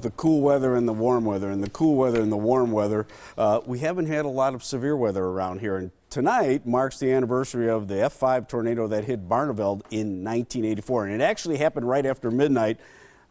The cool weather and the warm weather, and the cool weather and the warm weather. Uh, we haven't had a lot of severe weather around here. And tonight marks the anniversary of the F5 tornado that hit Barneveld in 1984. And it actually happened right after midnight.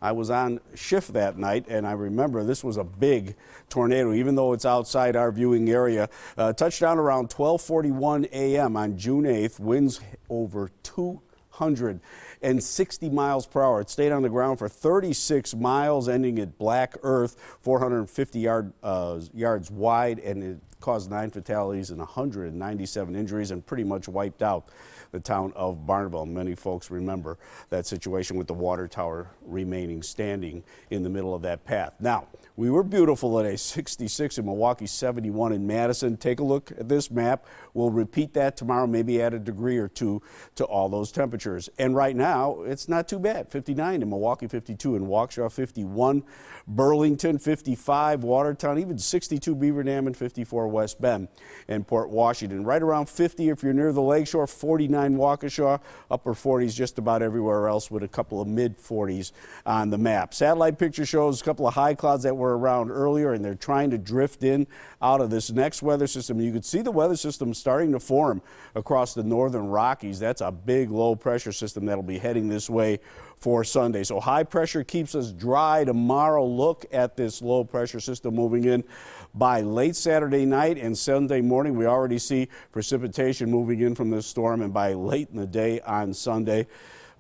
I was on shift that night, and I remember this was a big tornado, even though it's outside our viewing area. Uh, touchdown around 12:41 a.m. on June 8th. Winds over two 160 miles per hour. It stayed on the ground for 36 miles, ending at Black Earth, 450 yard, uh, yards wide, and it caused nine fatalities and 197 injuries and pretty much wiped out the town of Barneville. Many folks remember that situation with the water tower remaining standing in the middle of that path. Now, we were beautiful today 66 in Milwaukee, 71 in Madison. Take a look at this map. We'll repeat that tomorrow, maybe add a degree or two to all those temperatures temperatures. And right now, it's not too bad 59 in Milwaukee, 52 in Waukesha, 51 Burlington, 55 Watertown, even 62 Beaver Dam, and 54 West Bend and Port Washington. Right around 50 if you're near the lakeshore, 49 Waukesha, upper 40s just about everywhere else with a couple of mid 40s on the map. Satellite picture shows a couple of high clouds that were around earlier, and they're trying to drift in out of this next weather system. You can see the weather system starting to form across the northern Rockies. That's a big low pressure pressure system that'll be heading this way for Sunday. So high pressure keeps us dry tomorrow. Look at this low pressure system moving in by late Saturday night and Sunday morning. We already see precipitation moving in from this storm, and by late in the day on Sunday,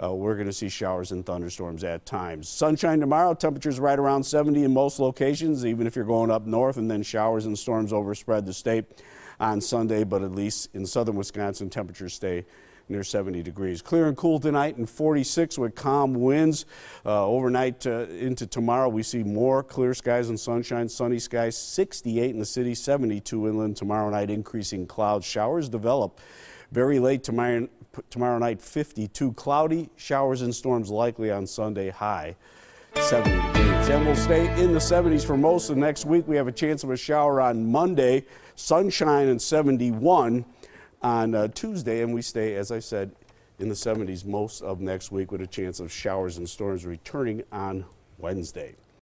uh, we're going to see showers and thunderstorms at times. Sunshine tomorrow, temperatures right around 70 in most locations, even if you're going up north, and then showers and storms overspread the state on Sunday, but at least in southern Wisconsin, temperatures stay near 70 degrees. Clear and cool tonight and 46 with calm winds. Uh, overnight uh, into tomorrow, we see more clear skies and sunshine, sunny skies, 68 in the city, 72 inland tomorrow night, increasing clouds. Showers develop very late tomorrow, tomorrow night, 52 cloudy. Showers and storms likely on Sunday, high 70 degrees. And we'll stay in the 70s for most of next week. We have a chance of a shower on Monday, sunshine and 71 on uh, Tuesday, and we stay, as I said, in the 70s most of next week with a chance of showers and storms returning on Wednesday.